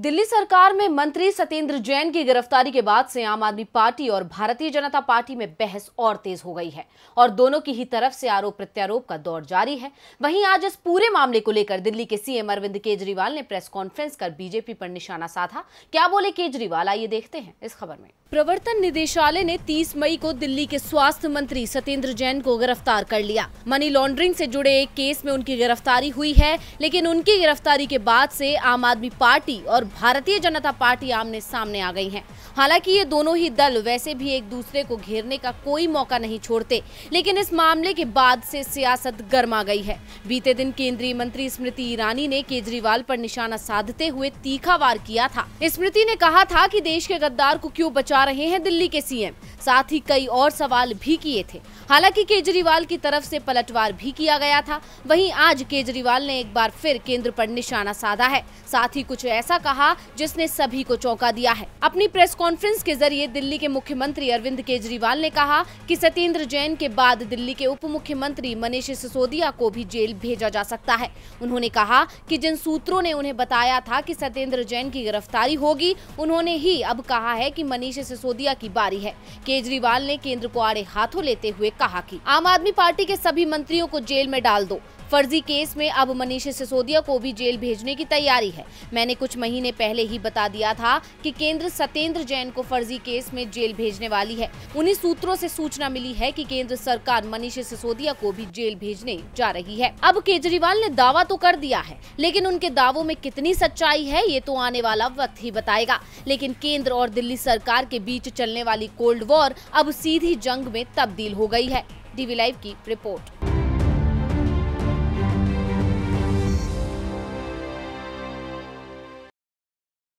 दिल्ली सरकार में मंत्री सत्येंद्र जैन की गिरफ्तारी के बाद से आम आदमी पार्टी और भारतीय जनता पार्टी में बहस और तेज हो गई है और दोनों की ही तरफ से आरोप प्रत्यारोप का दौर जारी है वहीं आज इस पूरे मामले को लेकर दिल्ली के सीएम अरविंद केजरीवाल ने प्रेस कॉन्फ्रेंस कर बीजेपी पर निशाना साधा क्या बोले केजरीवाल आइए देखते हैं इस खबर में प्रवर्तन निदेशालय ने 30 मई को दिल्ली के स्वास्थ्य मंत्री सत्येंद्र जैन को गिरफ्तार कर लिया मनी लॉन्ड्रिंग से जुड़े एक केस में उनकी गिरफ्तारी हुई है लेकिन उनकी गिरफ्तारी के बाद से आम आदमी पार्टी और और भारतीय जनता पार्टी आमने सामने आ गई हैं हालांकि ये दोनों ही दल वैसे भी एक दूसरे को घेरने का कोई मौका नहीं छोड़ते लेकिन इस मामले के बाद से सियासत गर्मा गई है बीते दिन केंद्रीय मंत्री स्मृति ईरानी ने केजरीवाल पर निशाना साधते हुए तीखा वार किया था स्मृति ने कहा था कि देश के गद्दार को क्यों बचा रहे हैं दिल्ली के सीएम साथ ही कई और सवाल भी किए थे हालांकि केजरीवाल की तरफ से पलटवार भी किया गया था वहीं आज केजरीवाल ने एक बार फिर केंद्र पर निशाना साधा है साथ ही कुछ ऐसा कहा जिसने सभी को चौंका दिया है अपनी प्रेस कॉन्फ्रेंस के जरिए दिल्ली के मुख्यमंत्री अरविंद केजरीवाल ने कहा कि सत्येंद्र जैन के बाद दिल्ली के उप मुख्यमंत्री मनीष सिसोदिया को भी जेल भेजा जा सकता है उन्होंने कहा की जिन सूत्रों ने उन्हें बताया था की सत्येंद्र जैन की गिरफ्तारी होगी उन्होंने ही अब कहा है कि मनीष सिसोदिया की बारी है केजरीवाल ने केंद्र को आड़े हाथों लेते हुए कहा कि आम आदमी पार्टी के सभी मंत्रियों को जेल में डाल दो फर्जी केस में अब मनीष सिसोदिया को भी जेल भेजने की तैयारी है मैंने कुछ महीने पहले ही बता दिया था कि केंद्र सत्येंद्र जैन को फर्जी केस में जेल भेजने वाली है उन्हीं सूत्रों से सूचना मिली है कि केंद्र सरकार मनीष सिसोदिया को भी जेल भेजने जा रही है अब केजरीवाल ने दावा तो कर दिया है लेकिन उनके दावों में कितनी सच्चाई है ये तो आने वाला वक्त ही बताएगा लेकिन केंद्र और दिल्ली सरकार के बीच चलने वाली कोल्ड वॉर अब सीधी जंग में तब्दील हो गयी है डीवी लाइव की रिपोर्ट